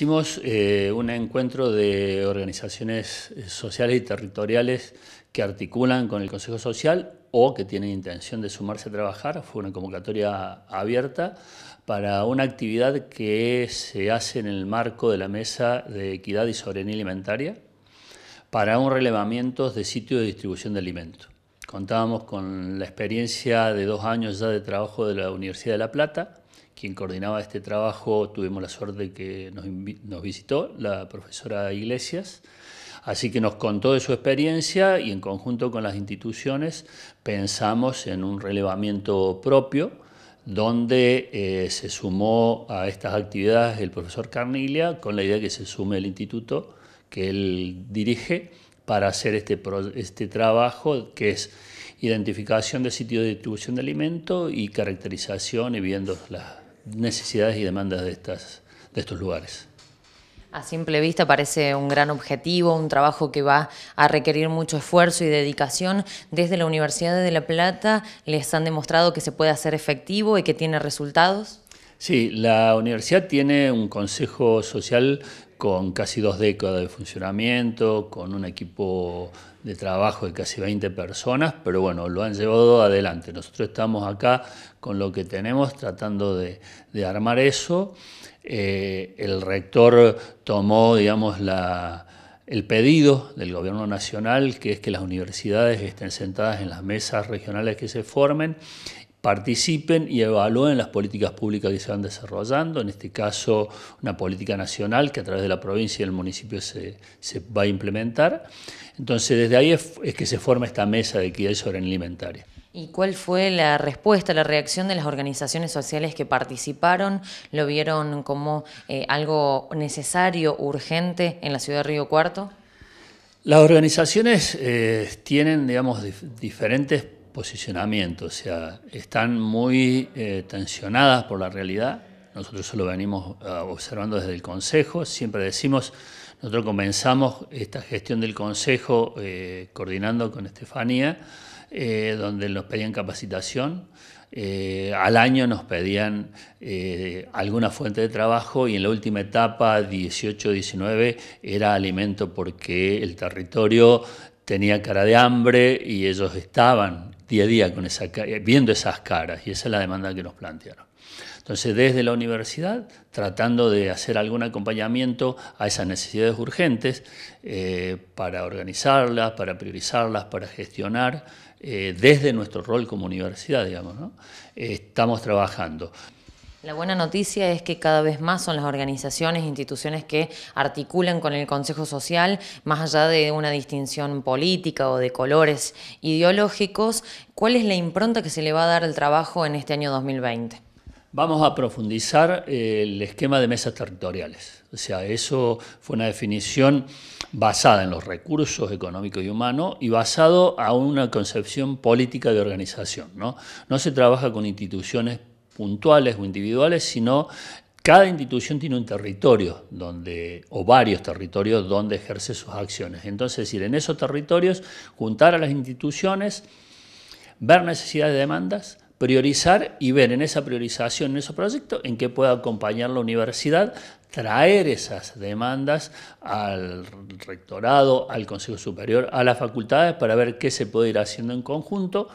Hicimos eh, un encuentro de organizaciones eh, sociales y territoriales que articulan con el Consejo Social o que tienen intención de sumarse a trabajar. Fue una convocatoria abierta para una actividad que se hace en el marco de la Mesa de Equidad y Soberanía Alimentaria para un relevamiento de sitios de distribución de alimentos. Contábamos con la experiencia de dos años ya de trabajo de la Universidad de La Plata quien coordinaba este trabajo, tuvimos la suerte de que nos, visitó la profesora Iglesias. Así que nos contó de su experiencia y en conjunto con las instituciones pensamos en un relevamiento propio donde eh, se sumó a estas actividades el profesor Carnilia con la idea de que se sume el instituto que él dirige para hacer este, este trabajo que es identificación de sitios de distribución de alimentos y caracterización y viendo las, necesidades y demandas de, de estos lugares. A simple vista parece un gran objetivo, un trabajo que va a requerir mucho esfuerzo y dedicación. Desde la Universidad de La Plata les han demostrado que se puede hacer efectivo y que tiene resultados. Sí, la universidad tiene un consejo social con casi dos décadas de funcionamiento, con un equipo de trabajo de casi 20 personas, pero bueno, lo han llevado adelante. Nosotros estamos acá con lo que tenemos tratando de, armar eso. Eh, el rector tomó, el pedido del gobierno nacional, que es que las universidades estén sentadas en las mesas regionales que se formen participen y evalúen las políticas públicas que se van desarrollando, en este caso una política nacional que a través de la provincia y el municipio se, va a implementar. Entonces desde ahí es, que se forma esta mesa de equidad y soberanía alimentaria. ¿Y cuál fue la respuesta, la reacción de las organizaciones sociales que participaron? ¿Lo vieron como eh, algo necesario, urgente en la ciudad de Río Cuarto? Las organizaciones eh, tienen, digamos, diferentes posicionamiento, o sea, están muy eh, tensionadas por la realidad. Nosotros eso lo venimos eh, observando desde el Consejo. Siempre decimos, nosotros comenzamos esta gestión del Consejo eh, coordinando con Estefanía, donde nos pedían capacitación. al año nos pedían alguna fuente de trabajo y en la última etapa, 18-19, era alimento porque el territorio tenía cara de hambre y ellos estaban día a día con esa, eh, viendo esas caras y esa es la demanda que nos plantearon. Entonces, desde la universidad, tratando de hacer algún acompañamiento a esas necesidades urgentes eh, para organizarlas, para priorizarlas, para gestionar, eh, desde nuestro rol como universidad, digamos, estamos trabajando. La buena noticia es que cada vez más son las organizaciones e instituciones que articulan con el Consejo Social, más allá de una distinción política o de colores ideológicos, ¿cuál es la impronta que se le va a dar al trabajo en este año 2020? Vamos a profundizar el esquema de mesas territoriales. O sea, eso fue una definición basada en los recursos económicos y humanos y basado a una concepción política de organización. No, no se trabaja con instituciones puntuales o individuales, sino cada institución tiene un territorio donde, o varios territorios donde ejerce sus acciones. Entonces, decir, en esos territorios, juntar a las instituciones, ver necesidades de demandas, priorizar y ver en esa priorización, en esos proyectos, en qué pueda acompañar la universidad, traer esas demandas al rectorado, al Consejo Superior, a las facultades para ver qué se puede ir haciendo en conjunto